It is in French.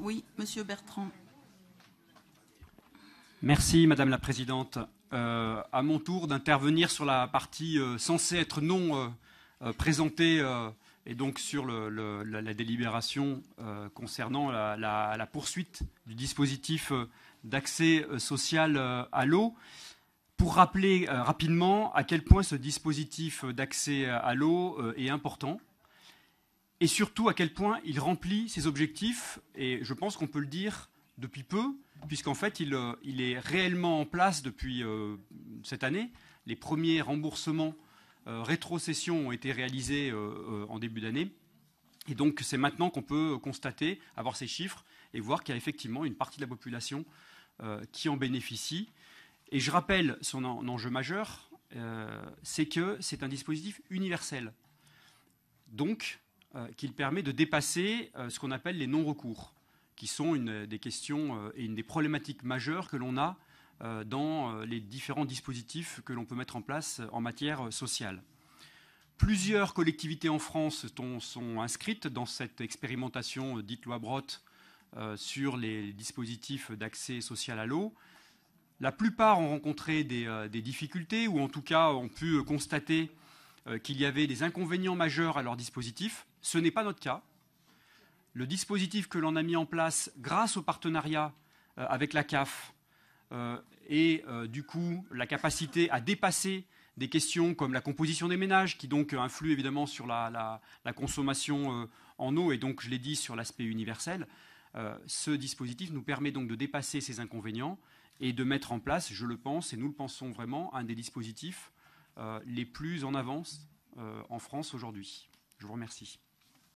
Oui, Monsieur Bertrand. Merci, Madame la Présidente. Euh, à mon tour d'intervenir sur la partie euh, censée être non euh, présentée et donc sur la, délibération concernant la, poursuite du dispositif d'accès social à l'eau. Pour rappeler rapidement à quel point ce dispositif d'accès à l'eau est important, et surtout à quel point il remplit ses objectifs, et je pense qu'on peut le dire depuis peu, puisqu'en fait il, euh, il, est réellement en place depuis euh, cette année. Les premiers remboursements, rétrocession euh, rétrocessions ont été réalisés en début d'année, et donc c'est maintenant qu'on peut constater, avoir ces chiffres, et voir qu'il y a effectivement une partie de la population qui en bénéficie. Et je rappelle son enjeu majeur, c'est que c'est un dispositif universel. Donc, euh, qu'il permet de dépasser euh, ce qu'on appelle les non-recours, qui sont une euh, des questions et une des problématiques majeures que l'on a dans les différents dispositifs que l'on peut mettre en place en matière sociale. Plusieurs collectivités en France sont inscrites dans cette expérimentation dite loi Brotte sur les dispositifs d'accès social à l'eau. La plupart ont rencontré des, des, difficultés ou en tout cas ont pu constater euh, qu'il y avait des inconvénients majeurs à leur dispositif. Ce n'est pas notre cas. Le dispositif que l'on a mis en place grâce au partenariat euh, avec la CAF euh, et du coup la capacité à dépasser des questions comme la composition des ménages, qui donc influe évidemment sur la, consommation en eau et donc, je l'ai dit, sur l'aspect universel. ce dispositif nous permet donc de dépasser ces inconvénients et de mettre en place, je le pense, et nous le pensons vraiment, un des dispositifs euh, les plus en avance euh, en France aujourd'hui. Je vous remercie.